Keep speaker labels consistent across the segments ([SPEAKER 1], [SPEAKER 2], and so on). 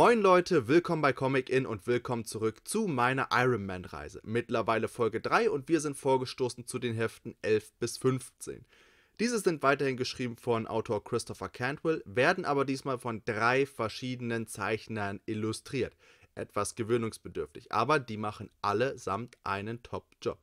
[SPEAKER 1] Moin Leute, willkommen bei Comic In und willkommen zurück zu meiner Iron Man Reise. Mittlerweile Folge 3 und wir sind vorgestoßen zu den Heften 11 bis 15. Diese sind weiterhin geschrieben von Autor Christopher Cantwell, werden aber diesmal von drei verschiedenen Zeichnern illustriert. Etwas gewöhnungsbedürftig, aber die machen allesamt einen Top-Job.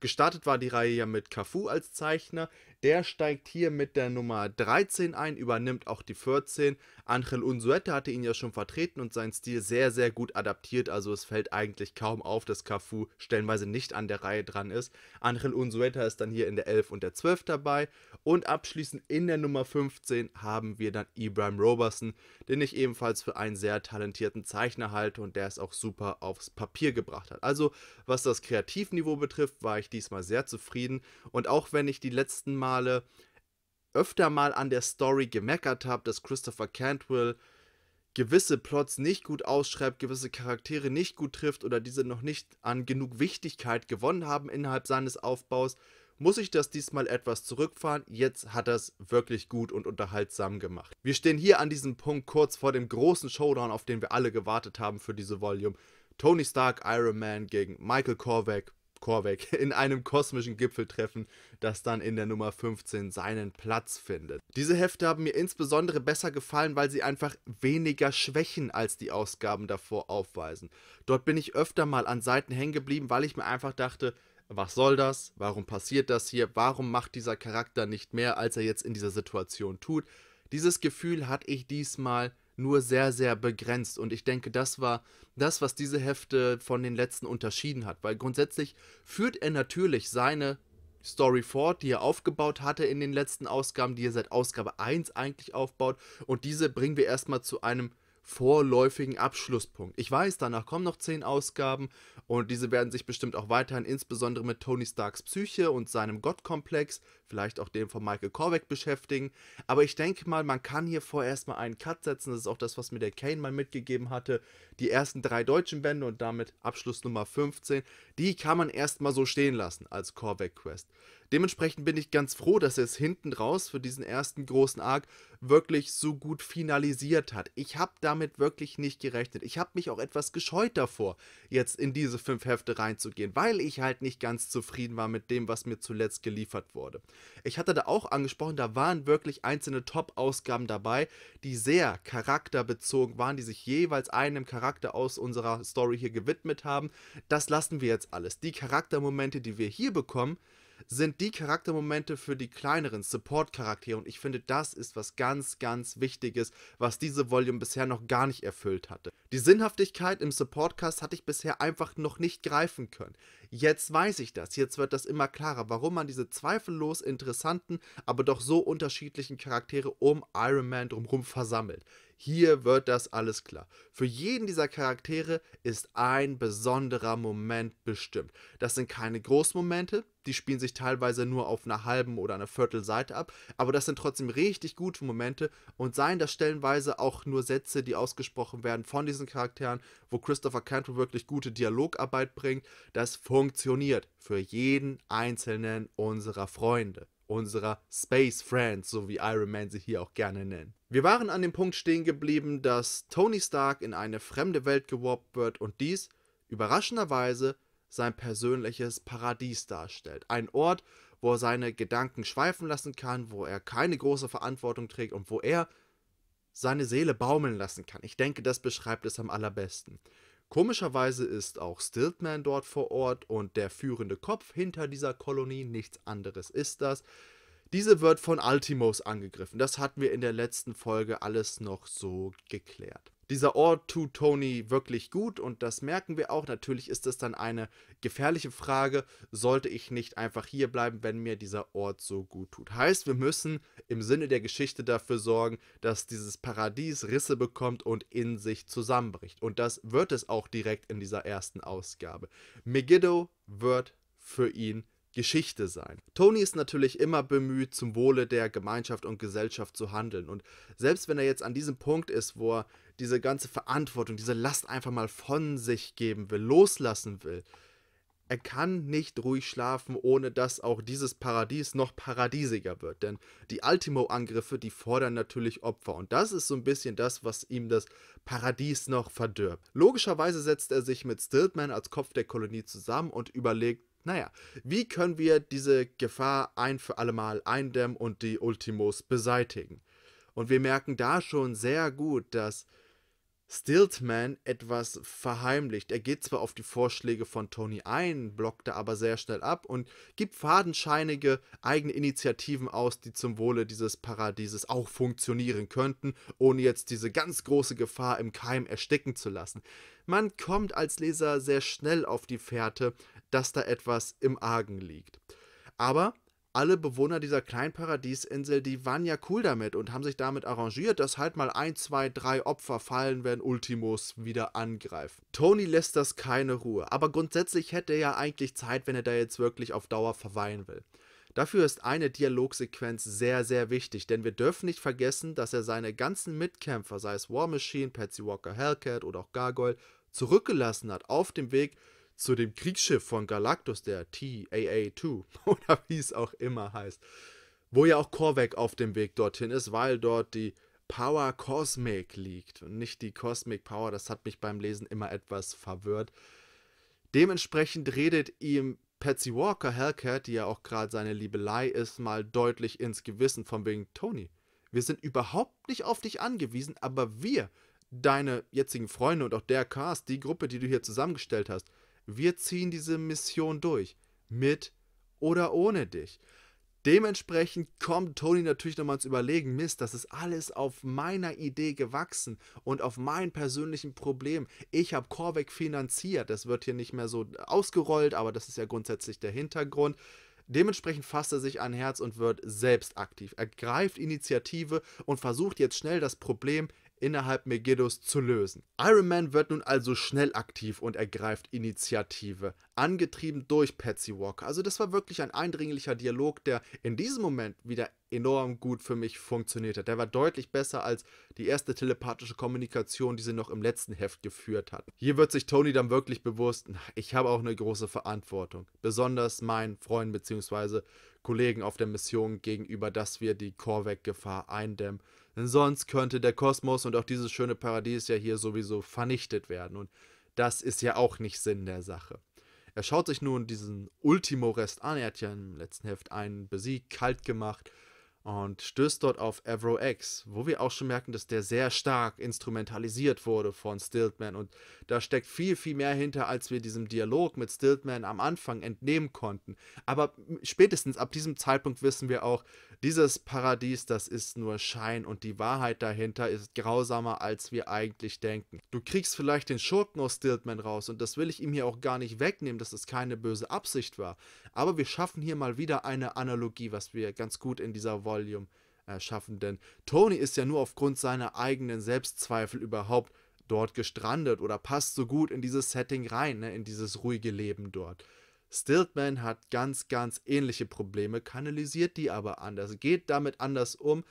[SPEAKER 1] Gestartet war die Reihe ja mit Cafu als Zeichner, der steigt hier mit der Nummer 13 ein, übernimmt auch die 14. Angel Unzueta hatte ihn ja schon vertreten und seinen Stil sehr, sehr gut adaptiert. Also es fällt eigentlich kaum auf, dass Cafu stellenweise nicht an der Reihe dran ist. Angel Unzueta ist dann hier in der 11 und der 12 dabei. Und abschließend in der Nummer 15 haben wir dann Ibrahim Roberson, den ich ebenfalls für einen sehr talentierten Zeichner halte und der es auch super aufs Papier gebracht hat. Also was das Kreativniveau betrifft, war ich diesmal sehr zufrieden. Und auch wenn ich die letzten Mal Male öfter mal an der Story gemeckert habe, dass Christopher Cantwell gewisse Plots nicht gut ausschreibt, gewisse Charaktere nicht gut trifft oder diese noch nicht an genug Wichtigkeit gewonnen haben innerhalb seines Aufbaus, muss ich das diesmal etwas zurückfahren. Jetzt hat er es wirklich gut und unterhaltsam gemacht. Wir stehen hier an diesem Punkt kurz vor dem großen Showdown, auf den wir alle gewartet haben für diese Volume. Tony Stark Iron Man gegen Michael Korvac Korbeck in einem kosmischen Gipfeltreffen, das dann in der Nummer 15 seinen Platz findet. Diese Hefte haben mir insbesondere besser gefallen, weil sie einfach weniger Schwächen als die Ausgaben davor aufweisen. Dort bin ich öfter mal an Seiten hängen geblieben, weil ich mir einfach dachte, was soll das? Warum passiert das hier? Warum macht dieser Charakter nicht mehr, als er jetzt in dieser Situation tut? Dieses Gefühl hatte ich diesmal nur sehr, sehr begrenzt. Und ich denke, das war das, was diese Hefte von den letzten unterschieden hat. Weil grundsätzlich führt er natürlich seine Story fort, die er aufgebaut hatte in den letzten Ausgaben, die er seit Ausgabe 1 eigentlich aufbaut. Und diese bringen wir erstmal zu einem vorläufigen Abschlusspunkt. Ich weiß, danach kommen noch zehn Ausgaben und diese werden sich bestimmt auch weiterhin insbesondere mit Tony Starks Psyche und seinem Gottkomplex, vielleicht auch dem von Michael Corbeck beschäftigen. Aber ich denke mal, man kann hier vorerst mal einen Cut setzen. Das ist auch das, was mir der Kane mal mitgegeben hatte. Die ersten drei deutschen Bände und damit Abschluss Nummer 15, die kann man erstmal so stehen lassen als Corbeck Quest. Dementsprechend bin ich ganz froh, dass er es hinten raus für diesen ersten großen Arc wirklich so gut finalisiert hat. Ich habe damit wirklich nicht gerechnet. Ich habe mich auch etwas gescheut davor, jetzt in diese fünf Hefte reinzugehen, weil ich halt nicht ganz zufrieden war mit dem, was mir zuletzt geliefert wurde. Ich hatte da auch angesprochen, da waren wirklich einzelne Top-Ausgaben dabei, die sehr charakterbezogen waren, die sich jeweils einem Charakter aus unserer Story hier gewidmet haben. Das lassen wir jetzt alles. Die Charaktermomente, die wir hier bekommen, sind die Charaktermomente für die kleineren Support-Charaktere. Und ich finde, das ist was ganz, ganz Wichtiges, was diese Volume bisher noch gar nicht erfüllt hatte. Die Sinnhaftigkeit im Supportcast hatte ich bisher einfach noch nicht greifen können. Jetzt weiß ich das, jetzt wird das immer klarer, warum man diese zweifellos interessanten, aber doch so unterschiedlichen Charaktere um Iron Man drumherum versammelt. Hier wird das alles klar. Für jeden dieser Charaktere ist ein besonderer Moment bestimmt. Das sind keine Großmomente, die spielen sich teilweise nur auf einer halben oder einer Viertelseite ab, aber das sind trotzdem richtig gute Momente und seien das stellenweise auch nur Sätze, die ausgesprochen werden von diesen Charakteren, wo Christopher Cantwell wirklich gute Dialogarbeit bringt, das funktioniert für jeden einzelnen unserer Freunde unserer Space Friends, so wie Iron Man sie hier auch gerne nennt. Wir waren an dem Punkt stehen geblieben, dass Tony Stark in eine fremde Welt geworbt wird und dies überraschenderweise sein persönliches Paradies darstellt. Ein Ort, wo er seine Gedanken schweifen lassen kann, wo er keine große Verantwortung trägt und wo er seine Seele baumeln lassen kann. Ich denke, das beschreibt es am allerbesten. Komischerweise ist auch Stiltman dort vor Ort und der führende Kopf hinter dieser Kolonie, nichts anderes ist das. Diese wird von Altimos angegriffen. Das hatten wir in der letzten Folge alles noch so geklärt dieser Ort tut Tony wirklich gut und das merken wir auch. Natürlich ist es dann eine gefährliche Frage. Sollte ich nicht einfach hier bleiben, wenn mir dieser Ort so gut tut? Heißt, wir müssen im Sinne der Geschichte dafür sorgen, dass dieses Paradies Risse bekommt und in sich zusammenbricht. Und das wird es auch direkt in dieser ersten Ausgabe. Megiddo wird für ihn Geschichte sein. Tony ist natürlich immer bemüht, zum Wohle der Gemeinschaft und Gesellschaft zu handeln. Und selbst wenn er jetzt an diesem Punkt ist, wo er diese ganze Verantwortung, diese Last einfach mal von sich geben will, loslassen will, er kann nicht ruhig schlafen, ohne dass auch dieses Paradies noch paradiesiger wird. Denn die Ultimo-Angriffe, die fordern natürlich Opfer. Und das ist so ein bisschen das, was ihm das Paradies noch verdirbt. Logischerweise setzt er sich mit Stiltman als Kopf der Kolonie zusammen und überlegt, naja, wie können wir diese Gefahr ein für allemal eindämmen und die Ultimos beseitigen? Und wir merken da schon sehr gut, dass Stiltman etwas verheimlicht. Er geht zwar auf die Vorschläge von Tony ein, blockt da aber sehr schnell ab und gibt fadenscheinige eigene Initiativen aus, die zum Wohle dieses Paradieses auch funktionieren könnten, ohne jetzt diese ganz große Gefahr im Keim ersticken zu lassen. Man kommt als Leser sehr schnell auf die Fährte, dass da etwas im Argen liegt. Aber alle Bewohner dieser kleinen Paradiesinsel, die waren ja cool damit und haben sich damit arrangiert, dass halt mal ein, zwei, drei Opfer fallen, wenn Ultimus wieder angreift. Tony lässt das keine Ruhe, aber grundsätzlich hätte er ja eigentlich Zeit, wenn er da jetzt wirklich auf Dauer verweilen will. Dafür ist eine Dialogsequenz sehr, sehr wichtig, denn wir dürfen nicht vergessen, dass er seine ganzen Mitkämpfer, sei es War Machine, Patsy Walker Hellcat oder auch Gargoyle, zurückgelassen hat auf dem Weg zu dem Kriegsschiff von Galactus, der TAA-2 oder wie es auch immer heißt, wo ja auch Korvac auf dem Weg dorthin ist, weil dort die Power Cosmic liegt und nicht die Cosmic Power, das hat mich beim Lesen immer etwas verwirrt. Dementsprechend redet ihm Patsy Walker, Hellcat, die ja auch gerade seine Liebelei ist, mal deutlich ins Gewissen von wegen Tony. Wir sind überhaupt nicht auf dich angewiesen, aber wir, deine jetzigen Freunde und auch der Cast, die Gruppe, die du hier zusammengestellt hast, wir ziehen diese Mission durch. Mit oder ohne dich. Dementsprechend kommt Tony natürlich nochmal ins Überlegen, Mist, das ist alles auf meiner Idee gewachsen und auf mein persönlichen Problem. Ich habe Corvec finanziert, das wird hier nicht mehr so ausgerollt, aber das ist ja grundsätzlich der Hintergrund. Dementsprechend fasst er sich ein Herz und wird selbst aktiv. Er greift Initiative und versucht jetzt schnell das Problem innerhalb Megiddos zu lösen. Iron Man wird nun also schnell aktiv und ergreift Initiative, angetrieben durch Patsy Walker. Also das war wirklich ein eindringlicher Dialog, der in diesem Moment wieder enorm gut für mich funktioniert hat. Der war deutlich besser als die erste telepathische Kommunikation, die sie noch im letzten Heft geführt hat. Hier wird sich Tony dann wirklich bewusst, ich habe auch eine große Verantwortung, besonders meinen Freunden bzw. Kollegen auf der Mission gegenüber, dass wir die Korvac-Gefahr eindämmen denn sonst könnte der Kosmos und auch dieses schöne Paradies ja hier sowieso vernichtet werden. Und das ist ja auch nicht Sinn der Sache. Er schaut sich nun diesen Ultimo-Rest an. Er hat ja im letzten Heft einen besiegt, kalt gemacht und stößt dort auf Avro X, wo wir auch schon merken, dass der sehr stark instrumentalisiert wurde von Stiltman und da steckt viel, viel mehr hinter, als wir diesem Dialog mit Stiltman am Anfang entnehmen konnten. Aber spätestens ab diesem Zeitpunkt wissen wir auch, dieses Paradies, das ist nur Schein und die Wahrheit dahinter ist grausamer, als wir eigentlich denken. Du kriegst vielleicht den Schurken aus Stiltman raus und das will ich ihm hier auch gar nicht wegnehmen, dass es das keine böse Absicht war. Aber wir schaffen hier mal wieder eine Analogie, was wir ganz gut in dieser Wolle Kolosseum äh, schaffen, denn Tony ist ja nur aufgrund seiner eigenen Selbstzweifel überhaupt dort gestrandet oder passt so gut in dieses Setting rein, ne, in dieses ruhige Leben dort. Stiltman hat ganz, ganz ähnliche Probleme, kanalisiert die aber anders, geht damit anders um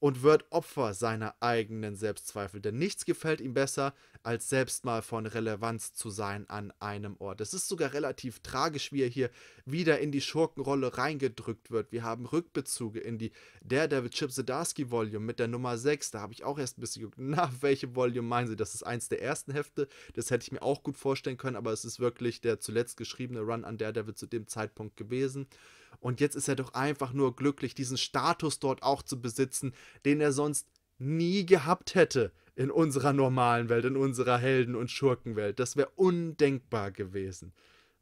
[SPEAKER 1] und wird Opfer seiner eigenen Selbstzweifel. Denn nichts gefällt ihm besser, als selbst mal von Relevanz zu sein an einem Ort. Es ist sogar relativ tragisch, wie er hier wieder in die Schurkenrolle reingedrückt wird. Wir haben Rückbezüge in die Daredevil Chip Zdarsky Volume mit der Nummer 6. Da habe ich auch erst ein bisschen geguckt, na, welche Volume meinen Sie? Das ist eins der ersten Hefte. Das hätte ich mir auch gut vorstellen können, aber es ist wirklich der zuletzt geschriebene Run an Daredevil zu dem Zeitpunkt gewesen. Und jetzt ist er doch einfach nur glücklich, diesen Status dort auch zu besitzen, den er sonst nie gehabt hätte in unserer normalen Welt, in unserer Helden- und Schurkenwelt. Das wäre undenkbar gewesen,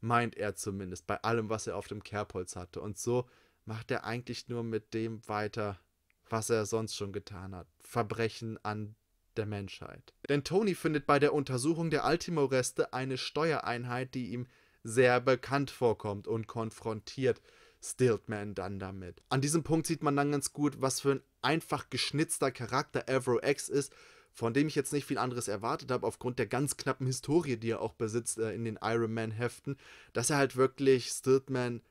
[SPEAKER 1] meint er zumindest, bei allem, was er auf dem Kerbholz hatte. Und so macht er eigentlich nur mit dem weiter, was er sonst schon getan hat. Verbrechen an der Menschheit. Denn Tony findet bei der Untersuchung der Altimoreste eine Steuereinheit, die ihm sehr bekannt vorkommt und konfrontiert Stiltman dann damit. An diesem Punkt sieht man dann ganz gut, was für ein einfach geschnitzter Charakter Avro X ist, von dem ich jetzt nicht viel anderes erwartet habe, aufgrund der ganz knappen Historie, die er auch besitzt äh, in den Iron Man-Heften, dass er halt wirklich Stiltman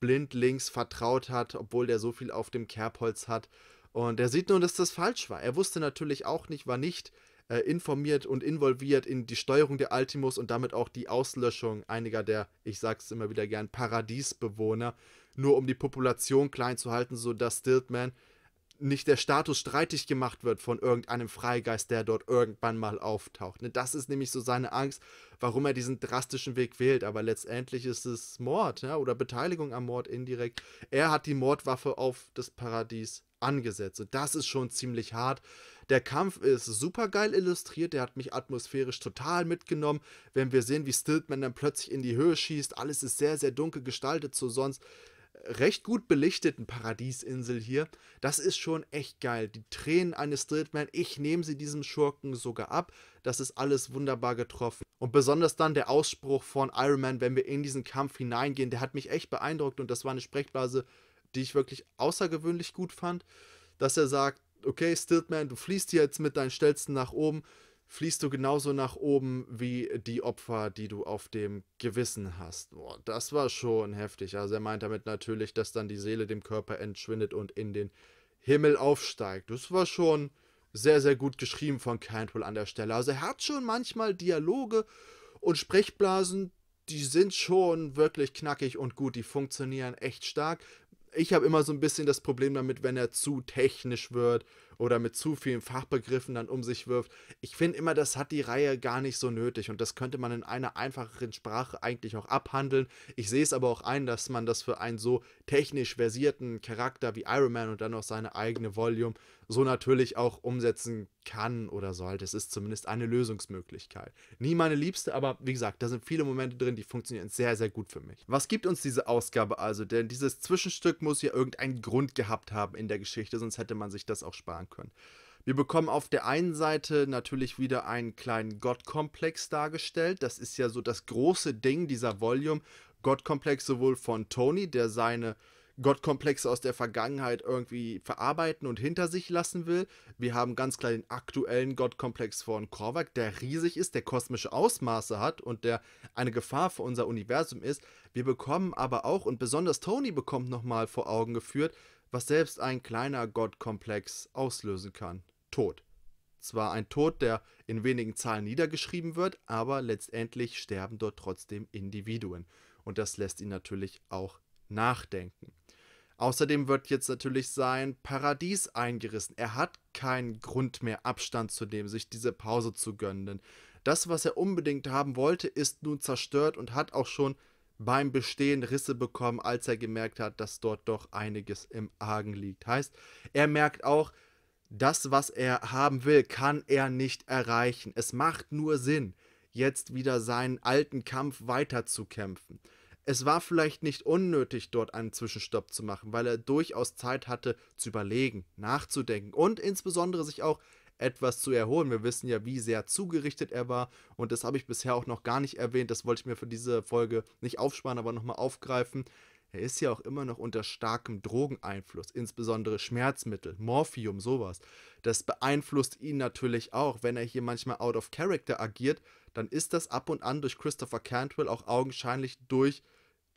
[SPEAKER 1] blindlings vertraut hat, obwohl der so viel auf dem Kerbholz hat. Und er sieht nun, dass das falsch war. Er wusste natürlich auch nicht, war nicht äh, informiert und involviert in die Steuerung der Altimus und damit auch die Auslöschung einiger der, ich sag's immer wieder gern, Paradiesbewohner, nur um die Population klein zu halten, sodass Stiltman nicht der Status streitig gemacht wird von irgendeinem Freigeist, der dort irgendwann mal auftaucht. Ne, das ist nämlich so seine Angst, warum er diesen drastischen Weg wählt. Aber letztendlich ist es Mord ja, oder Beteiligung am Mord indirekt. Er hat die Mordwaffe auf das Paradies angesetzt. Und das ist schon ziemlich hart. Der Kampf ist super geil illustriert, der hat mich atmosphärisch total mitgenommen. Wenn wir sehen, wie Stiltman dann plötzlich in die Höhe schießt, alles ist sehr, sehr dunkel gestaltet so sonst recht gut belichteten Paradiesinsel hier, das ist schon echt geil. Die Tränen eines Streetman, ich nehme sie diesem Schurken sogar ab. Das ist alles wunderbar getroffen. Und besonders dann der Ausspruch von Iron Man, wenn wir in diesen Kampf hineingehen, der hat mich echt beeindruckt und das war eine Sprechblase, die ich wirklich außergewöhnlich gut fand, dass er sagt, okay, Stiltman, du fließt hier jetzt mit deinen Stelzen nach oben, fließt du genauso nach oben wie die Opfer, die du auf dem Gewissen hast. Boah, das war schon heftig. Also er meint damit natürlich, dass dann die Seele dem Körper entschwindet und in den Himmel aufsteigt. Das war schon sehr, sehr gut geschrieben von Cantwell an der Stelle. Also er hat schon manchmal Dialoge und Sprechblasen, die sind schon wirklich knackig und gut. Die funktionieren echt stark. Ich habe immer so ein bisschen das Problem damit, wenn er zu technisch wird oder mit zu vielen Fachbegriffen dann um sich wirft. Ich finde immer, das hat die Reihe gar nicht so nötig und das könnte man in einer einfacheren Sprache eigentlich auch abhandeln. Ich sehe es aber auch ein, dass man das für einen so technisch versierten Charakter wie Iron Man und dann noch seine eigene Volume so natürlich auch umsetzen kann oder sollte. Es ist zumindest eine Lösungsmöglichkeit. Nie meine Liebste, aber wie gesagt, da sind viele Momente drin, die funktionieren sehr, sehr gut für mich. Was gibt uns diese Ausgabe also? Denn dieses Zwischenstück muss ja irgendeinen Grund gehabt haben in der Geschichte, sonst hätte man sich das auch sparen ändern können. Wir bekommen auf der einen Seite natürlich wieder einen kleinen Gottkomplex dargestellt. Das ist ja so das große Ding dieser Volume. Gottkomplex sowohl von Tony, der seine Gottkomplexe aus der Vergangenheit irgendwie verarbeiten und hinter sich lassen will. Wir haben ganz klar den aktuellen Gottkomplex von Korvac, der riesig ist, der kosmische Ausmaße hat und der eine Gefahr für unser Universum ist. Wir bekommen aber auch, und besonders Tony bekommt nochmal vor Augen geführt, was selbst ein kleiner Gottkomplex auslösen kann. Tod. Zwar ein Tod, der in wenigen Zahlen niedergeschrieben wird, aber letztendlich sterben dort trotzdem Individuen. Und das lässt ihn natürlich auch nachdenken. Außerdem wird jetzt natürlich sein Paradies eingerissen. Er hat keinen Grund mehr, Abstand zu nehmen, sich diese Pause zu gönnen. Denn das, was er unbedingt haben wollte, ist nun zerstört und hat auch schon beim Bestehen Risse bekommen, als er gemerkt hat, dass dort doch einiges im Argen liegt. Heißt, er merkt auch, das, was er haben will, kann er nicht erreichen. Es macht nur Sinn, jetzt wieder seinen alten Kampf weiterzukämpfen. Es war vielleicht nicht unnötig, dort einen Zwischenstopp zu machen, weil er durchaus Zeit hatte zu überlegen, nachzudenken und insbesondere sich auch etwas zu erholen. Wir wissen ja, wie sehr zugerichtet er war und das habe ich bisher auch noch gar nicht erwähnt. Das wollte ich mir für diese Folge nicht aufsparen, aber nochmal aufgreifen. Er ist ja auch immer noch unter starkem Drogeneinfluss, insbesondere Schmerzmittel, Morphium, sowas. Das beeinflusst ihn natürlich auch. Wenn er hier manchmal out of character agiert, dann ist das ab und an durch Christopher Cantwell auch augenscheinlich durch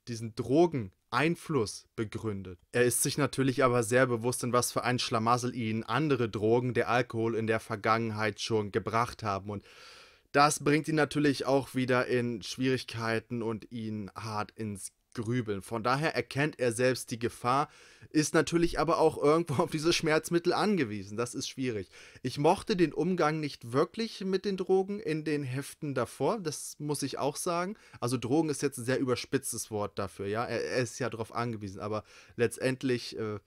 [SPEAKER 1] diesen Drogen Einfluss begründet. Er ist sich natürlich aber sehr bewusst, in was für ein Schlamassel ihn andere Drogen, der Alkohol in der Vergangenheit schon gebracht haben. Und das bringt ihn natürlich auch wieder in Schwierigkeiten und ihn hart ins grübeln. Von daher erkennt er selbst die Gefahr, ist natürlich aber auch irgendwo auf diese Schmerzmittel angewiesen. Das ist schwierig. Ich mochte den Umgang nicht wirklich mit den Drogen in den Heften davor, das muss ich auch sagen. Also Drogen ist jetzt ein sehr überspitztes Wort dafür, ja. Er, er ist ja darauf angewiesen, aber letztendlich äh,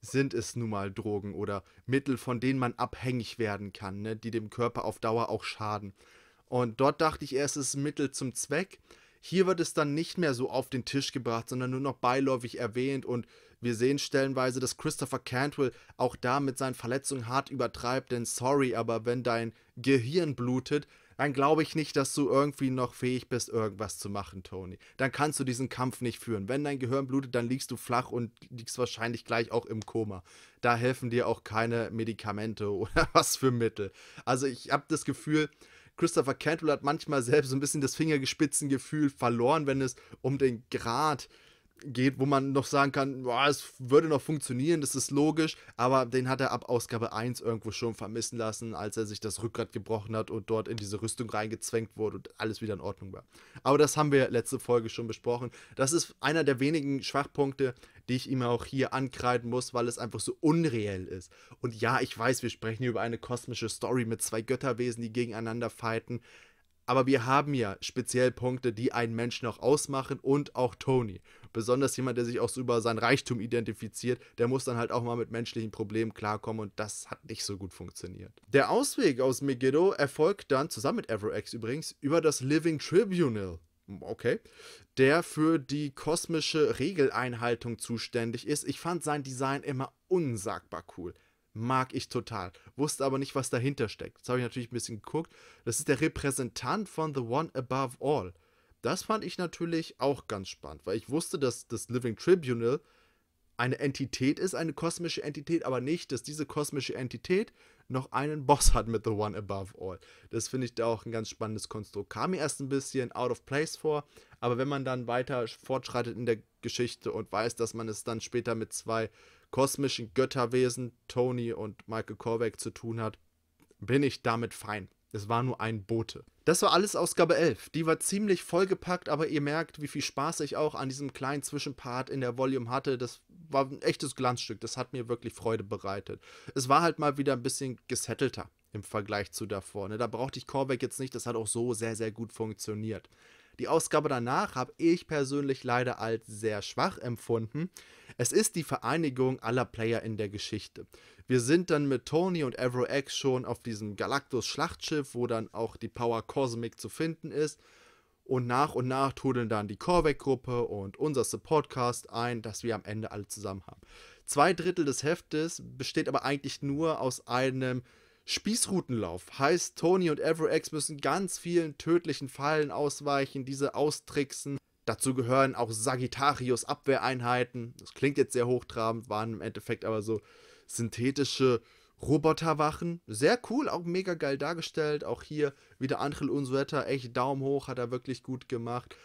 [SPEAKER 1] sind es nun mal Drogen oder Mittel, von denen man abhängig werden kann, ne? die dem Körper auf Dauer auch schaden. Und dort dachte ich erst, ist ein Mittel zum Zweck hier wird es dann nicht mehr so auf den Tisch gebracht, sondern nur noch beiläufig erwähnt und wir sehen stellenweise, dass Christopher Cantwell auch da mit seinen Verletzungen hart übertreibt, denn sorry, aber wenn dein Gehirn blutet, dann glaube ich nicht, dass du irgendwie noch fähig bist, irgendwas zu machen, Tony. Dann kannst du diesen Kampf nicht führen. Wenn dein Gehirn blutet, dann liegst du flach und liegst wahrscheinlich gleich auch im Koma. Da helfen dir auch keine Medikamente oder was für Mittel. Also ich habe das Gefühl, Christopher Cantwell hat manchmal selbst so ein bisschen das Fingergespitzengefühl verloren, wenn es um den Grad geht, wo man noch sagen kann, boah, es würde noch funktionieren, das ist logisch, aber den hat er ab Ausgabe 1 irgendwo schon vermissen lassen, als er sich das Rückgrat gebrochen hat und dort in diese Rüstung reingezwängt wurde und alles wieder in Ordnung war. Aber das haben wir letzte Folge schon besprochen. Das ist einer der wenigen Schwachpunkte, die ich ihm auch hier ankreiden muss, weil es einfach so unreell ist. Und ja, ich weiß, wir sprechen hier über eine kosmische Story mit zwei Götterwesen, die gegeneinander fighten. Aber wir haben ja speziell Punkte, die einen Menschen auch ausmachen und auch Tony besonders jemand, der sich auch so über seinen Reichtum identifiziert, der muss dann halt auch mal mit menschlichen Problemen klarkommen und das hat nicht so gut funktioniert. Der Ausweg aus Megiddo erfolgt dann, zusammen mit Everax übrigens, über das Living Tribunal. Hm, okay. Der für die kosmische Regeleinhaltung zuständig ist. Ich fand sein Design immer unsagbar cool. Mag ich total. Wusste aber nicht, was dahinter steckt. Jetzt habe ich natürlich ein bisschen geguckt. Das ist der Repräsentant von The One Above All. Das fand ich natürlich auch ganz spannend, weil ich wusste, dass das Living Tribunal eine Entität ist, eine kosmische Entität, aber nicht, dass diese kosmische Entität noch einen Boss hat mit The One Above All. Das finde ich da auch ein ganz spannendes Konstrukt. Kam mir erst ein bisschen out of place vor, aber wenn man dann weiter fortschreitet in der Geschichte und weiß, dass man es dann später mit zwei kosmischen Götterwesen, Tony und Michael Korvac, zu tun hat, bin ich damit fein. Es war nur ein Bote. Das war alles Ausgabe 11. Die war ziemlich vollgepackt, aber ihr merkt, wie viel Spaß ich auch an diesem kleinen Zwischenpart in der Volume hatte. Das war ein echtes Glanzstück. Das hat mir wirklich Freude bereitet. Es war halt mal wieder ein bisschen gesettelter im Vergleich zu davor. Ne? Da brauchte ich Corbeck jetzt nicht. Das hat auch so sehr, sehr gut funktioniert. Die Ausgabe danach habe ich persönlich leider als sehr schwach empfunden. Es ist die Vereinigung aller Player in der Geschichte. Wir sind dann mit Tony und Avro X schon auf diesem Galactus-Schlachtschiff, wo dann auch die Power Cosmic zu finden ist. Und nach und nach trudeln dann die Corvec-Gruppe und unser Supportcast ein, dass wir am Ende alle zusammen haben. Zwei Drittel des Heftes besteht aber eigentlich nur aus einem Spießrutenlauf heißt, Tony und Everex müssen ganz vielen tödlichen Fallen ausweichen, diese austricksen. Dazu gehören auch Sagittarius Abwehreinheiten. Das klingt jetzt sehr hochtrabend, waren im Endeffekt aber so synthetische Roboterwachen. Sehr cool, auch mega geil dargestellt. Auch hier wieder Angel Unsueta, echt Daumen hoch, hat er wirklich gut gemacht.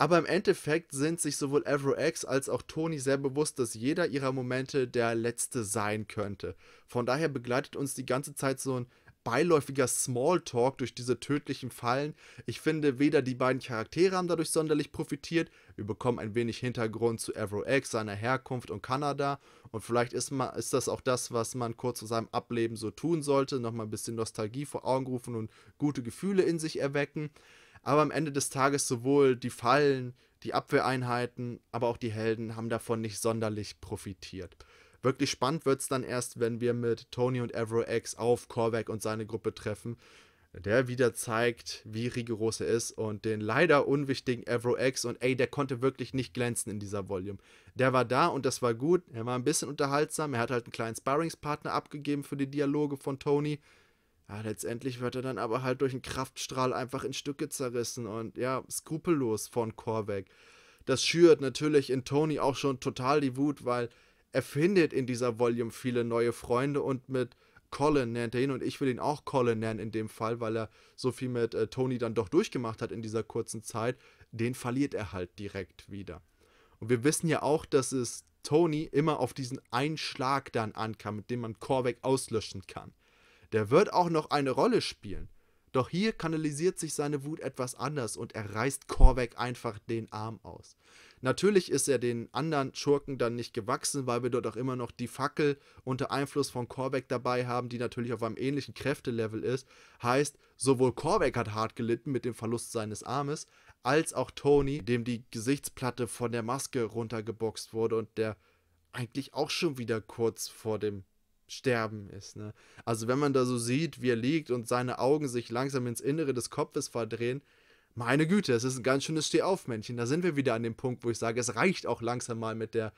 [SPEAKER 1] Aber im Endeffekt sind sich sowohl Avro X als auch Tony sehr bewusst, dass jeder ihrer Momente der letzte sein könnte. Von daher begleitet uns die ganze Zeit so ein beiläufiger Smalltalk durch diese tödlichen Fallen. Ich finde, weder die beiden Charaktere haben dadurch sonderlich profitiert. Wir bekommen ein wenig Hintergrund zu Avro X, seiner Herkunft und Kanada. Und vielleicht ist, man, ist das auch das, was man kurz vor seinem Ableben so tun sollte. Nochmal ein bisschen Nostalgie vor Augen rufen und gute Gefühle in sich erwecken. Aber am Ende des Tages sowohl die Fallen, die Abwehreinheiten, aber auch die Helden haben davon nicht sonderlich profitiert. Wirklich spannend wird es dann erst, wenn wir mit Tony und Avro X auf Korvac und seine Gruppe treffen, der wieder zeigt, wie rigoros er ist und den leider unwichtigen Avro X und ey, der konnte wirklich nicht glänzen in dieser Volume. Der war da und das war gut, er war ein bisschen unterhaltsam, er hat halt einen kleinen Sparringspartner abgegeben für die Dialoge von Tony, ja, letztendlich wird er dann aber halt durch einen Kraftstrahl einfach in Stücke zerrissen und ja, skrupellos von Korvac. Das schürt natürlich in Tony auch schon total die Wut, weil er findet in dieser Volume viele neue Freunde und mit Colin nennt er ihn und ich will ihn auch Colin nennen in dem Fall, weil er so viel mit äh, Tony dann doch durchgemacht hat in dieser kurzen Zeit, den verliert er halt direkt wieder. Und wir wissen ja auch, dass es Tony immer auf diesen einen Schlag dann ankam, mit dem man Korvac auslöschen kann. Der wird auch noch eine Rolle spielen. Doch hier kanalisiert sich seine Wut etwas anders und er reißt Korvac einfach den Arm aus. Natürlich ist er den anderen Schurken dann nicht gewachsen, weil wir dort auch immer noch die Fackel unter Einfluss von Korvac dabei haben, die natürlich auf einem ähnlichen Kräftelevel ist. Heißt, sowohl Korvac hat hart gelitten mit dem Verlust seines Armes, als auch Tony, dem die Gesichtsplatte von der Maske runtergeboxt wurde und der eigentlich auch schon wieder kurz vor dem Sterben ist. Ne? Also wenn man da so sieht, wie er liegt und seine Augen sich langsam ins Innere des Kopfes verdrehen, meine Güte, es ist ein ganz schönes Stehaufmännchen. Da sind wir wieder an dem Punkt, wo ich sage, es reicht auch langsam mal mit der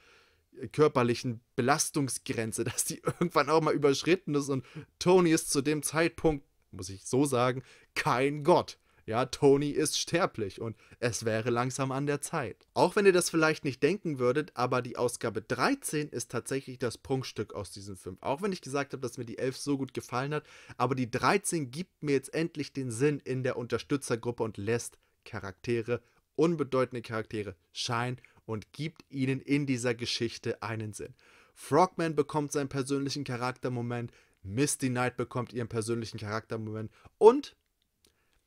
[SPEAKER 1] körperlichen Belastungsgrenze, dass die irgendwann auch mal überschritten ist und Tony ist zu dem Zeitpunkt, muss ich so sagen, kein Gott. Ja, Tony ist sterblich und es wäre langsam an der Zeit. Auch wenn ihr das vielleicht nicht denken würdet, aber die Ausgabe 13 ist tatsächlich das Prunkstück aus diesem Film. Auch wenn ich gesagt habe, dass mir die 11 so gut gefallen hat, aber die 13 gibt mir jetzt endlich den Sinn in der Unterstützergruppe und lässt Charaktere, unbedeutende Charaktere, scheinen und gibt ihnen in dieser Geschichte einen Sinn. Frogman bekommt seinen persönlichen Charaktermoment, Misty Knight bekommt ihren persönlichen Charaktermoment und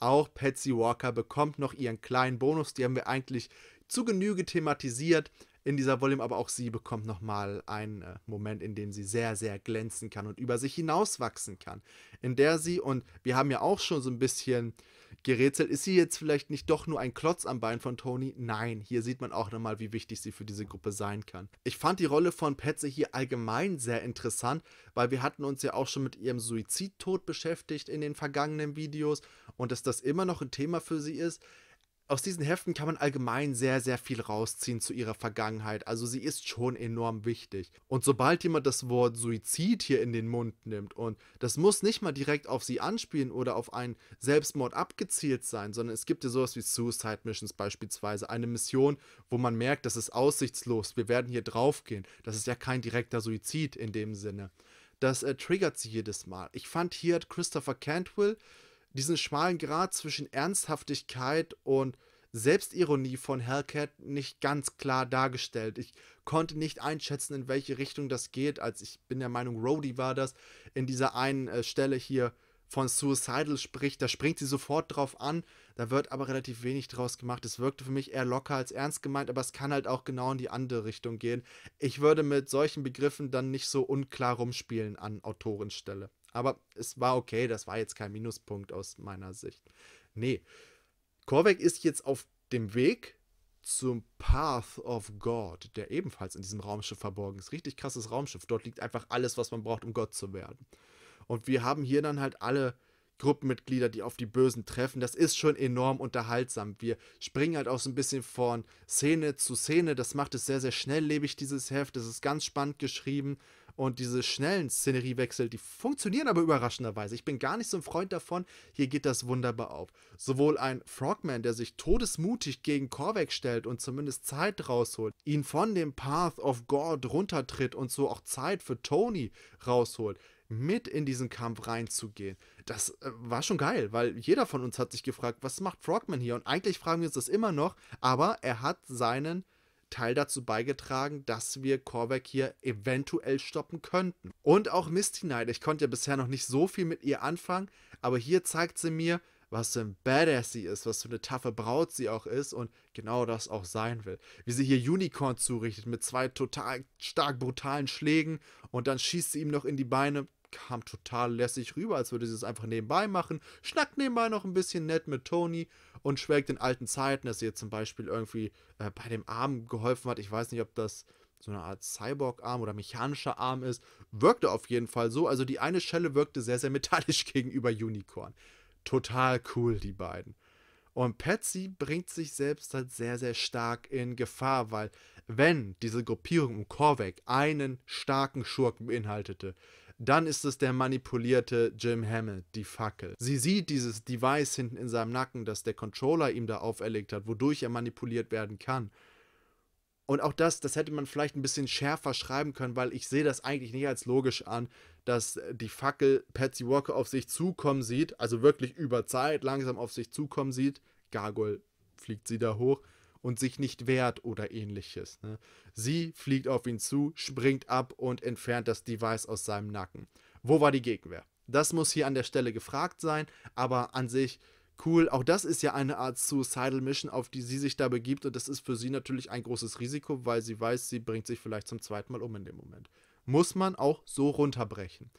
[SPEAKER 1] auch Patsy Walker bekommt noch ihren kleinen Bonus, die haben wir eigentlich zu Genüge thematisiert in dieser Volume, aber auch sie bekommt nochmal einen äh, Moment, in dem sie sehr, sehr glänzen kann und über sich hinauswachsen kann. In der sie, und wir haben ja auch schon so ein bisschen gerätselt, ist sie jetzt vielleicht nicht doch nur ein Klotz am Bein von Tony? Nein, hier sieht man auch nochmal, wie wichtig sie für diese Gruppe sein kann. Ich fand die Rolle von Patsy hier allgemein sehr interessant, weil wir hatten uns ja auch schon mit ihrem Suizidtod beschäftigt in den vergangenen Videos und dass das immer noch ein Thema für sie ist. Aus diesen Heften kann man allgemein sehr, sehr viel rausziehen zu ihrer Vergangenheit. Also sie ist schon enorm wichtig. Und sobald jemand das Wort Suizid hier in den Mund nimmt, und das muss nicht mal direkt auf sie anspielen oder auf einen Selbstmord abgezielt sein, sondern es gibt ja sowas wie Suicide Missions beispielsweise. Eine Mission, wo man merkt, das ist aussichtslos, wir werden hier draufgehen. Das ist ja kein direkter Suizid in dem Sinne. Das äh, triggert sie jedes Mal. Ich fand hier hat Christopher Cantwell diesen schmalen Grat zwischen Ernsthaftigkeit und Selbstironie von Hellcat nicht ganz klar dargestellt. Ich konnte nicht einschätzen, in welche Richtung das geht, als ich bin der Meinung, Rhodey war das, in dieser einen äh, Stelle hier von Suicidal spricht, da springt sie sofort drauf an, da wird aber relativ wenig draus gemacht. Es wirkte für mich eher locker als ernst gemeint, aber es kann halt auch genau in die andere Richtung gehen. Ich würde mit solchen Begriffen dann nicht so unklar rumspielen an Autorenstelle. Aber es war okay, das war jetzt kein Minuspunkt aus meiner Sicht. Nee. Korvac ist jetzt auf dem Weg zum Path of God, der ebenfalls in diesem Raumschiff verborgen ist. Richtig krasses Raumschiff. Dort liegt einfach alles, was man braucht, um Gott zu werden. Und wir haben hier dann halt alle Gruppenmitglieder, die auf die Bösen treffen. Das ist schon enorm unterhaltsam. Wir springen halt auch so ein bisschen von Szene zu Szene. Das macht es sehr, sehr schnelllebig, dieses Heft. Es ist ganz spannend geschrieben. Und diese schnellen Szeneriewechsel, die funktionieren aber überraschenderweise. Ich bin gar nicht so ein Freund davon. Hier geht das wunderbar auf. Sowohl ein Frogman, der sich todesmutig gegen Korvac stellt und zumindest Zeit rausholt, ihn von dem Path of God runtertritt und so auch Zeit für Tony rausholt mit in diesen Kampf reinzugehen. Das äh, war schon geil, weil jeder von uns hat sich gefragt, was macht Frogman hier? Und eigentlich fragen wir uns das immer noch, aber er hat seinen Teil dazu beigetragen, dass wir Korvac hier eventuell stoppen könnten. Und auch Misty Knight, ich konnte ja bisher noch nicht so viel mit ihr anfangen, aber hier zeigt sie mir, was für ein Badass sie ist, was für eine taffe Braut sie auch ist und genau das auch sein will. Wie sie hier Unicorn zurichtet mit zwei total stark brutalen Schlägen und dann schießt sie ihm noch in die Beine kam total lässig rüber, als würde sie es einfach nebenbei machen. Schnackt nebenbei noch ein bisschen nett mit Tony und schwelgt in alten Zeiten, dass sie jetzt zum Beispiel irgendwie äh, bei dem Arm geholfen hat. Ich weiß nicht, ob das so eine Art Cyborg-Arm oder mechanischer Arm ist. Wirkte auf jeden Fall so. Also die eine Schelle wirkte sehr, sehr metallisch gegenüber Unicorn. Total cool, die beiden. Und Patsy bringt sich selbst halt sehr, sehr stark in Gefahr, weil wenn diese Gruppierung um Korvac einen starken Schurken beinhaltete, dann ist es der manipulierte Jim Hammett, die Fackel. Sie sieht dieses Device hinten in seinem Nacken, das der Controller ihm da auferlegt hat, wodurch er manipuliert werden kann. Und auch das, das hätte man vielleicht ein bisschen schärfer schreiben können, weil ich sehe das eigentlich nicht als logisch an, dass die Fackel Patsy Walker auf sich zukommen sieht, also wirklich über Zeit langsam auf sich zukommen sieht. Gargoyle fliegt sie da hoch und sich nicht wehrt oder ähnliches. Ne? Sie fliegt auf ihn zu, springt ab und entfernt das Device aus seinem Nacken. Wo war die Gegenwehr? Das muss hier an der Stelle gefragt sein, aber an sich cool. Auch das ist ja eine Art Suicidal Mission, auf die sie sich da begibt und das ist für sie natürlich ein großes Risiko, weil sie weiß, sie bringt sich vielleicht zum zweiten Mal um in dem Moment. Muss man auch so runterbrechen.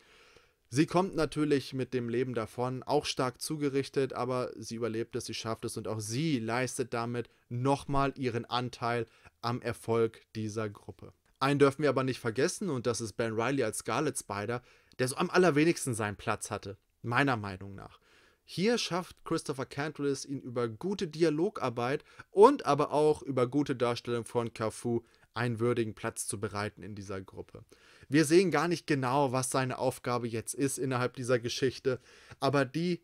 [SPEAKER 1] Sie kommt natürlich mit dem Leben davon, auch stark zugerichtet, aber sie überlebt es, sie schafft es und auch sie leistet damit nochmal ihren Anteil am Erfolg dieser Gruppe. Einen dürfen wir aber nicht vergessen und das ist Ben Riley als Scarlet Spider, der so am allerwenigsten seinen Platz hatte, meiner Meinung nach. Hier schafft Christopher Cantwell ihn über gute Dialogarbeit und aber auch über gute Darstellung von Carfu einen würdigen Platz zu bereiten in dieser Gruppe. Wir sehen gar nicht genau, was seine Aufgabe jetzt ist innerhalb dieser Geschichte, aber die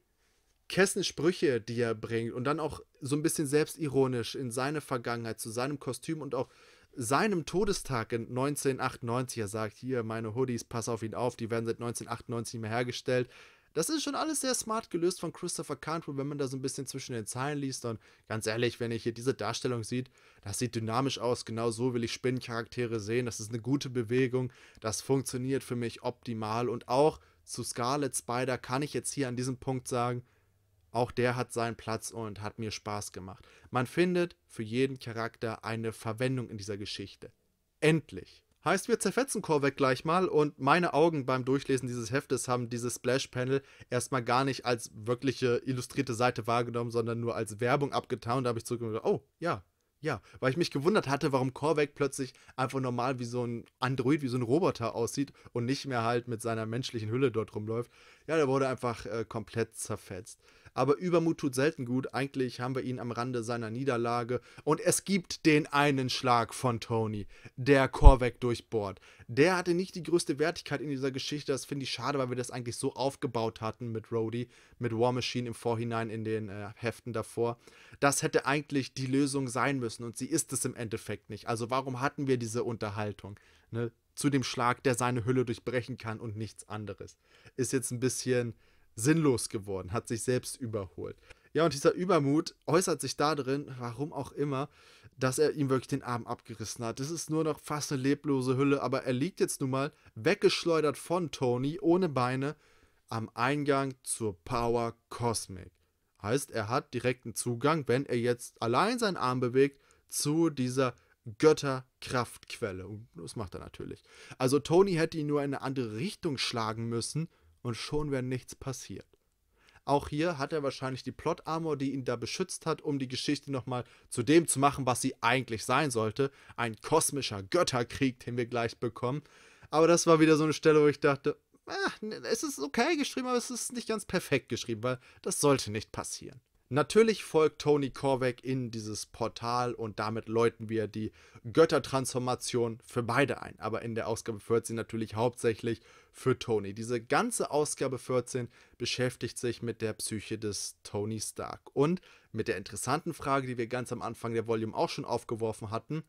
[SPEAKER 1] Kessensprüche, die er bringt und dann auch so ein bisschen selbstironisch in seine Vergangenheit, zu seinem Kostüm und auch seinem Todestag in 1998, er sagt hier, meine Hoodies, pass auf ihn auf, die werden seit 1998 nicht mehr hergestellt. Das ist schon alles sehr smart gelöst von Christopher Cantwell, wenn man da so ein bisschen zwischen den Zeilen liest. Und ganz ehrlich, wenn ihr hier diese Darstellung sieht, das sieht dynamisch aus. Genau so will ich Spinnencharaktere sehen. Das ist eine gute Bewegung. Das funktioniert für mich optimal. Und auch zu Scarlet Spider kann ich jetzt hier an diesem Punkt sagen, auch der hat seinen Platz und hat mir Spaß gemacht. Man findet für jeden Charakter eine Verwendung in dieser Geschichte. Endlich. Heißt, wir zerfetzen Korvac gleich mal und meine Augen beim Durchlesen dieses Heftes haben dieses Splash-Panel erstmal gar nicht als wirkliche illustrierte Seite wahrgenommen, sondern nur als Werbung abgetan. Da habe ich zurückgekommen oh, ja, ja. Weil ich mich gewundert hatte, warum Korvac plötzlich einfach normal wie so ein Android, wie so ein Roboter aussieht und nicht mehr halt mit seiner menschlichen Hülle dort rumläuft. Ja, der wurde einfach äh, komplett zerfetzt aber Übermut tut selten gut. Eigentlich haben wir ihn am Rande seiner Niederlage. Und es gibt den einen Schlag von Tony, der Korvac durchbohrt. Der hatte nicht die größte Wertigkeit in dieser Geschichte. Das finde ich schade, weil wir das eigentlich so aufgebaut hatten mit Rhodey, mit War Machine im Vorhinein in den äh, Heften davor. Das hätte eigentlich die Lösung sein müssen und sie ist es im Endeffekt nicht. Also warum hatten wir diese Unterhaltung? Ne? Zu dem Schlag, der seine Hülle durchbrechen kann und nichts anderes. Ist jetzt ein bisschen sinnlos geworden, hat sich selbst überholt. Ja, und dieser Übermut äußert sich darin, warum auch immer, dass er ihm wirklich den Arm abgerissen hat. Es ist nur noch fast eine leblose Hülle, aber er liegt jetzt nun mal weggeschleudert von Tony ohne Beine am Eingang zur Power Cosmic. Heißt, er hat direkten Zugang, wenn er jetzt allein seinen Arm bewegt, zu dieser Götterkraftquelle. Und das macht er natürlich. Also Tony hätte ihn nur in eine andere Richtung schlagen müssen, und schon wäre nichts passiert. Auch hier hat er wahrscheinlich die Plot-Armor, die ihn da beschützt hat, um die Geschichte nochmal zu dem zu machen, was sie eigentlich sein sollte. Ein kosmischer Götterkrieg, den wir gleich bekommen. Aber das war wieder so eine Stelle, wo ich dachte, ach, es ist okay geschrieben, aber es ist nicht ganz perfekt geschrieben, weil das sollte nicht passieren. Natürlich folgt Tony Korvac in dieses Portal und damit läuten wir die Göttertransformation für beide ein. Aber in der Ausgabe 14 natürlich hauptsächlich für Tony. Diese ganze Ausgabe 14 beschäftigt sich mit der Psyche des Tony Stark und mit der interessanten Frage, die wir ganz am Anfang der Volume auch schon aufgeworfen hatten.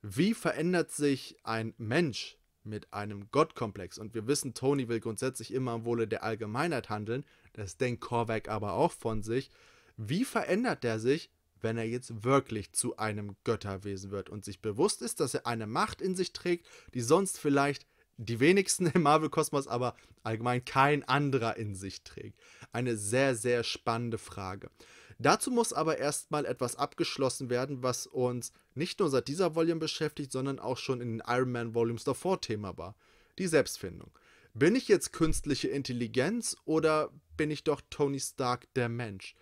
[SPEAKER 1] Wie verändert sich ein Mensch mit einem Gottkomplex. Und wir wissen, Tony will grundsätzlich immer am Wohle der Allgemeinheit handeln. Das denkt Korvac aber auch von sich wie verändert er sich, wenn er jetzt wirklich zu einem Götterwesen wird und sich bewusst ist, dass er eine Macht in sich trägt, die sonst vielleicht die wenigsten im Marvel-Kosmos, aber allgemein kein anderer in sich trägt. Eine sehr, sehr spannende Frage. Dazu muss aber erstmal etwas abgeschlossen werden, was uns nicht nur seit dieser Volume beschäftigt, sondern auch schon in den Iron Man Volumes davor Thema war. Die Selbstfindung. Bin ich jetzt künstliche Intelligenz oder bin ich doch Tony Stark der Mensch?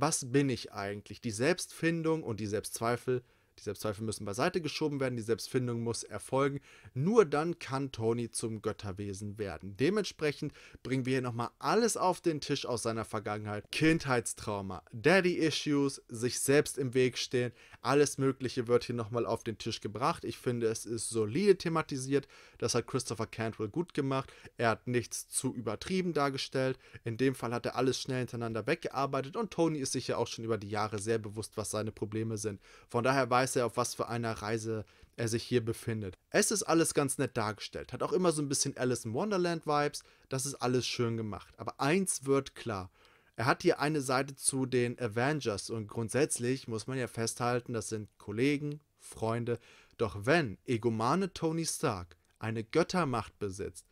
[SPEAKER 1] was bin ich eigentlich? Die Selbstfindung und die Selbstzweifel die Selbstzweifel müssen beiseite geschoben werden, die Selbstfindung muss erfolgen. Nur dann kann Tony zum Götterwesen werden. Dementsprechend bringen wir hier nochmal alles auf den Tisch aus seiner Vergangenheit. Kindheitstrauma, Daddy-Issues, sich selbst im Weg stehen, alles Mögliche wird hier nochmal auf den Tisch gebracht. Ich finde, es ist solide thematisiert. Das hat Christopher Cantwell gut gemacht. Er hat nichts zu übertrieben dargestellt. In dem Fall hat er alles schnell hintereinander weggearbeitet und Tony ist sich ja auch schon über die Jahre sehr bewusst, was seine Probleme sind. Von daher weiß weiß er, auf was für einer Reise er sich hier befindet. Es ist alles ganz nett dargestellt, hat auch immer so ein bisschen Alice in Wonderland Vibes, das ist alles schön gemacht. Aber eins wird klar, er hat hier eine Seite zu den Avengers und grundsätzlich muss man ja festhalten, das sind Kollegen, Freunde. Doch wenn egomane Tony Stark eine Göttermacht besitzt,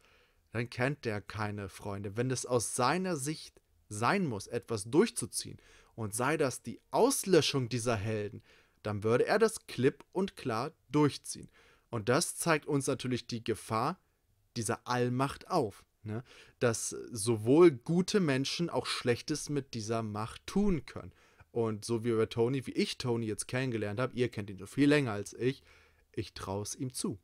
[SPEAKER 1] dann kennt er keine Freunde. Wenn es aus seiner Sicht sein muss, etwas durchzuziehen, und sei das die Auslöschung dieser Helden, dann würde er das klipp und klar durchziehen. Und das zeigt uns natürlich die Gefahr dieser Allmacht auf, ne? dass sowohl gute Menschen auch Schlechtes mit dieser Macht tun können. Und so wie wir Tony, wie ich Tony jetzt kennengelernt habe, ihr kennt ihn so viel länger als ich, ich traue es ihm zu,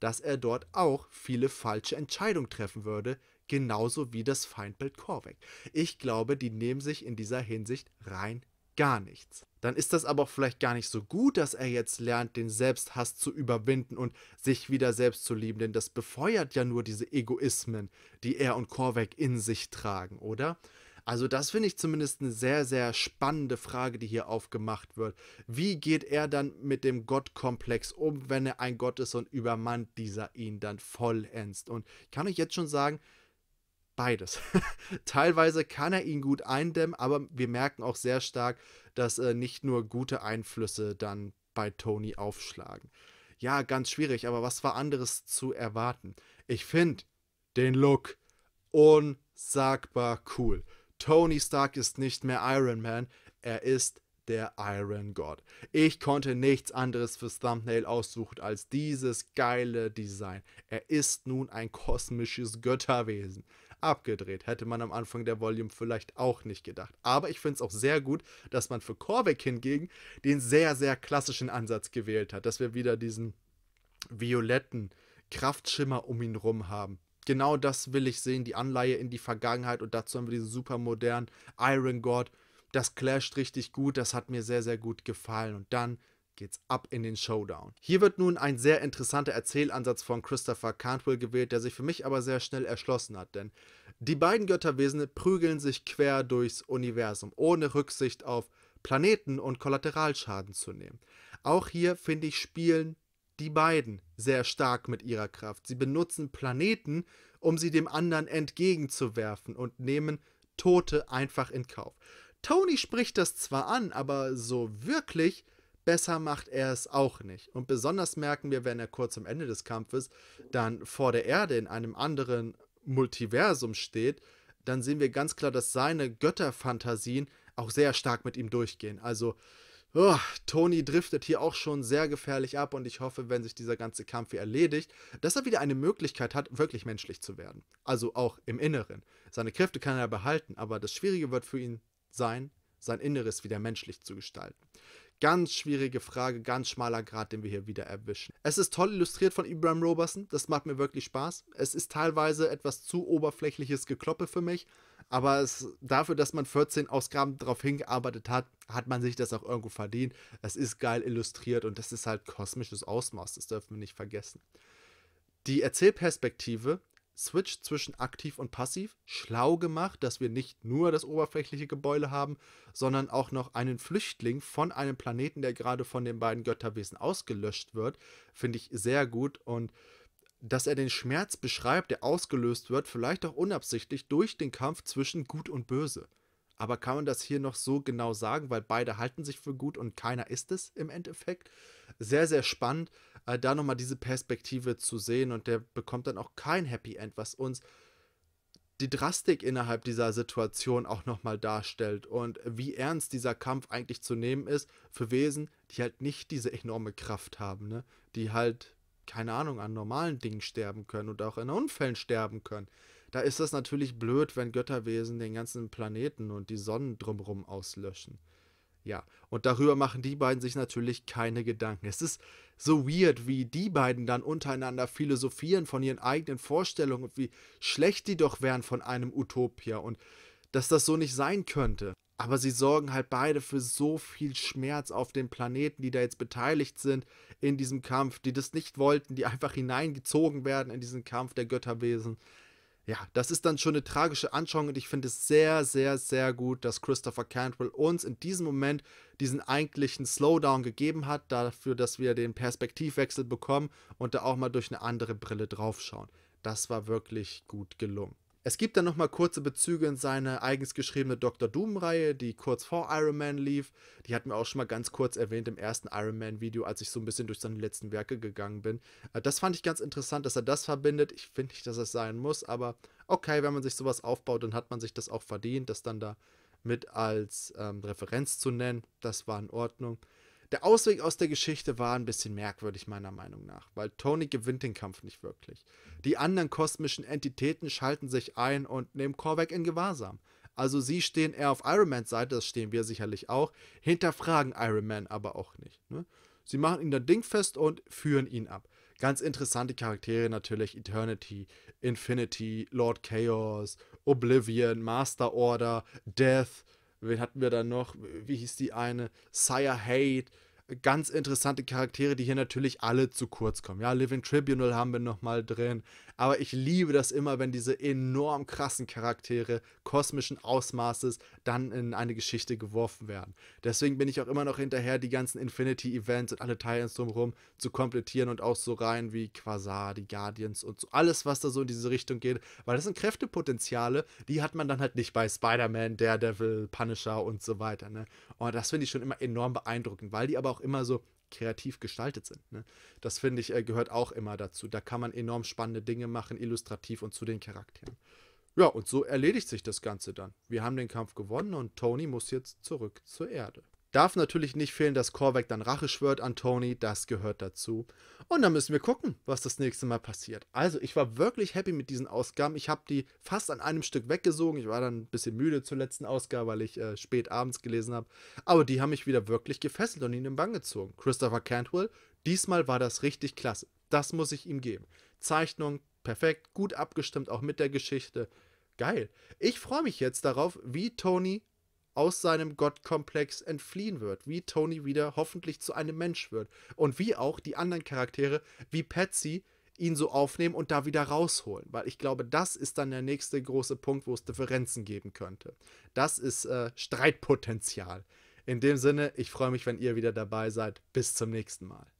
[SPEAKER 1] dass er dort auch viele falsche Entscheidungen treffen würde, genauso wie das Feindbild Korvek. Ich glaube, die nehmen sich in dieser Hinsicht rein gar nichts dann ist das aber auch vielleicht gar nicht so gut, dass er jetzt lernt, den Selbsthass zu überwinden und sich wieder selbst zu lieben, denn das befeuert ja nur diese Egoismen, die er und Korweg in sich tragen, oder? Also das finde ich zumindest eine sehr, sehr spannende Frage, die hier aufgemacht wird. Wie geht er dann mit dem Gottkomplex um, wenn er ein Gott ist und übermannt dieser ihn dann vollends? Und ich kann euch jetzt schon sagen, beides. Teilweise kann er ihn gut eindämmen, aber wir merken auch sehr stark, dass äh, nicht nur gute Einflüsse dann bei Tony aufschlagen. Ja, ganz schwierig, aber was war anderes zu erwarten? Ich finde den Look unsagbar cool. Tony Stark ist nicht mehr Iron Man, er ist der Iron God. Ich konnte nichts anderes fürs Thumbnail aussuchen als dieses geile Design. Er ist nun ein kosmisches Götterwesen abgedreht. Hätte man am Anfang der Volume vielleicht auch nicht gedacht. Aber ich finde es auch sehr gut, dass man für Korvac hingegen den sehr, sehr klassischen Ansatz gewählt hat, dass wir wieder diesen violetten Kraftschimmer um ihn rum haben. Genau das will ich sehen, die Anleihe in die Vergangenheit und dazu haben wir diesen super modernen Iron God. Das clasht richtig gut, das hat mir sehr, sehr gut gefallen. Und dann geht's ab in den Showdown. Hier wird nun ein sehr interessanter Erzählansatz von Christopher Cantwell gewählt, der sich für mich aber sehr schnell erschlossen hat, denn die beiden Götterwesen prügeln sich quer durchs Universum, ohne Rücksicht auf Planeten und Kollateralschaden zu nehmen. Auch hier finde ich spielen die beiden sehr stark mit ihrer Kraft. Sie benutzen Planeten, um sie dem anderen entgegenzuwerfen und nehmen Tote einfach in Kauf. Tony spricht das zwar an, aber so wirklich Besser macht er es auch nicht. Und besonders merken wir, wenn er kurz am Ende des Kampfes dann vor der Erde in einem anderen Multiversum steht, dann sehen wir ganz klar, dass seine Götterfantasien auch sehr stark mit ihm durchgehen. Also oh, Tony driftet hier auch schon sehr gefährlich ab und ich hoffe, wenn sich dieser ganze Kampf hier erledigt, dass er wieder eine Möglichkeit hat, wirklich menschlich zu werden. Also auch im Inneren. Seine Kräfte kann er behalten, aber das Schwierige wird für ihn sein, sein Inneres wieder menschlich zu gestalten. Ganz schwierige Frage, ganz schmaler Grad, den wir hier wieder erwischen. Es ist toll illustriert von Ibrahim Roberson, das macht mir wirklich Spaß. Es ist teilweise etwas zu oberflächliches Gekloppe für mich, aber es, dafür, dass man 14 Ausgaben darauf hingearbeitet hat, hat man sich das auch irgendwo verdient. Es ist geil illustriert und das ist halt kosmisches Ausmaß, das dürfen wir nicht vergessen. Die Erzählperspektive Switch zwischen aktiv und passiv schlau gemacht, dass wir nicht nur das oberflächliche Gebäude haben, sondern auch noch einen Flüchtling von einem Planeten, der gerade von den beiden Götterwesen ausgelöscht wird, finde ich sehr gut und dass er den Schmerz beschreibt, der ausgelöst wird, vielleicht auch unabsichtlich durch den Kampf zwischen Gut und Böse. Aber kann man das hier noch so genau sagen, weil beide halten sich für gut und keiner ist es im Endeffekt? sehr, sehr spannend, äh, da nochmal diese Perspektive zu sehen und der bekommt dann auch kein Happy End, was uns die Drastik innerhalb dieser Situation auch nochmal darstellt und wie ernst dieser Kampf eigentlich zu nehmen ist für Wesen, die halt nicht diese enorme Kraft haben, ne? die halt, keine Ahnung, an normalen Dingen sterben können und auch in Unfällen sterben können. Da ist das natürlich blöd, wenn Götterwesen den ganzen Planeten und die Sonnen drumherum auslöschen. Ja, und darüber machen die beiden sich natürlich keine Gedanken. Es ist so weird, wie die beiden dann untereinander philosophieren von ihren eigenen Vorstellungen und wie schlecht die doch wären von einem Utopia und dass das so nicht sein könnte. Aber sie sorgen halt beide für so viel Schmerz auf den Planeten, die da jetzt beteiligt sind in diesem Kampf, die das nicht wollten, die einfach hineingezogen werden in diesen Kampf der Götterwesen ja, das ist dann schon eine tragische Anschauung und ich finde es sehr, sehr, sehr gut, dass Christopher Cantwell uns in diesem Moment diesen eigentlichen Slowdown gegeben hat, dafür, dass wir den Perspektivwechsel bekommen und da auch mal durch eine andere Brille draufschauen. Das war wirklich gut gelungen. Es gibt dann nochmal kurze Bezüge in seine eigens geschriebene Dr. Doom-Reihe, die kurz vor Iron Man lief. Die hatten wir auch schon mal ganz kurz erwähnt im ersten Iron Man-Video, als ich so ein bisschen durch seine letzten Werke gegangen bin. Äh, das fand ich ganz interessant, dass er das verbindet. Ich finde nicht, dass es sein muss, aber okay, wenn man sich sowas aufbaut, dann hat man sich das auch verdient, das dann da mit als ähm, Referenz zu nennen. Das war in Ordnung. Der Ausweg aus der Geschichte war ein bisschen merkwürdig, meiner Meinung nach, weil Tony gewinnt den Kampf nicht wirklich. Die anderen kosmischen Entitäten schalten sich ein und nehmen Korvac in Gewahrsam. Also sie stehen eher auf Iron Mans Seite, das stehen wir sicherlich auch, hinterfragen Iron Man aber auch nicht. Ne? Sie machen ihn dann dingfest und führen ihn ab. Ganz interessante Charaktere natürlich, Eternity, Infinity, Lord Chaos, Oblivion, Master Order, Death, Wen hatten wir da noch? Wie hieß die eine? Sire Hate. Ganz interessante Charaktere, die hier natürlich alle zu kurz kommen. Ja, Living Tribunal haben wir nochmal drin. Aber ich liebe das immer, wenn diese enorm krassen Charaktere kosmischen Ausmaßes dann in eine Geschichte geworfen werden. Deswegen bin ich auch immer noch hinterher, die ganzen Infinity-Events und alle tie drumherum zu komplettieren und auch so rein wie Quasar, die Guardians und so alles, was da so in diese Richtung geht. Weil das sind Kräftepotenziale, die hat man dann halt nicht bei Spider-Man, Daredevil, Punisher und so weiter. Ne? Und oh, das finde ich schon immer enorm beeindruckend, weil die aber auch immer so kreativ gestaltet sind. Ne? Das finde ich äh, gehört auch immer dazu. Da kann man enorm spannende Dinge machen, illustrativ und zu den Charakteren. Ja, und so erledigt sich das Ganze dann. Wir haben den Kampf gewonnen und Tony muss jetzt zurück zur Erde. Darf natürlich nicht fehlen, dass Korvac dann Rache schwört an Tony, das gehört dazu. Und dann müssen wir gucken, was das nächste Mal passiert. Also, ich war wirklich happy mit diesen Ausgaben. Ich habe die fast an einem Stück weggesogen. Ich war dann ein bisschen müde zur letzten Ausgabe, weil ich äh, spät abends gelesen habe. Aber die haben mich wieder wirklich gefesselt und ihn in den Bann gezogen. Christopher Cantwell, diesmal war das richtig klasse. Das muss ich ihm geben. Zeichnung perfekt, gut abgestimmt, auch mit der Geschichte. Geil. Ich freue mich jetzt darauf, wie Tony aus seinem Gottkomplex entfliehen wird, wie Tony wieder hoffentlich zu einem Mensch wird und wie auch die anderen Charaktere wie Patsy ihn so aufnehmen und da wieder rausholen, weil ich glaube, das ist dann der nächste große Punkt, wo es Differenzen geben könnte. Das ist äh, Streitpotenzial. In dem Sinne, ich freue mich, wenn ihr wieder dabei seid. Bis zum nächsten Mal.